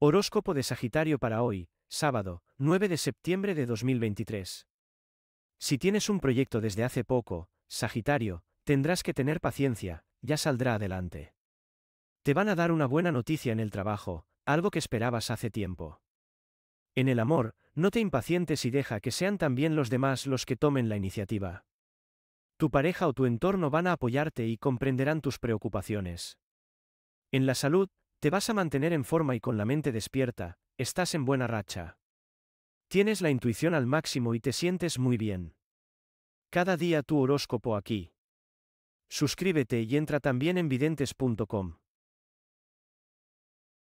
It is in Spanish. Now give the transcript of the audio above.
Horóscopo de Sagitario para hoy, sábado, 9 de septiembre de 2023. Si tienes un proyecto desde hace poco, Sagitario, tendrás que tener paciencia, ya saldrá adelante. Te van a dar una buena noticia en el trabajo, algo que esperabas hace tiempo. En el amor, no te impacientes y deja que sean también los demás los que tomen la iniciativa. Tu pareja o tu entorno van a apoyarte y comprenderán tus preocupaciones. En la salud, te vas a mantener en forma y con la mente despierta, estás en buena racha. Tienes la intuición al máximo y te sientes muy bien. Cada día tu horóscopo aquí. Suscríbete y entra también en videntes.com.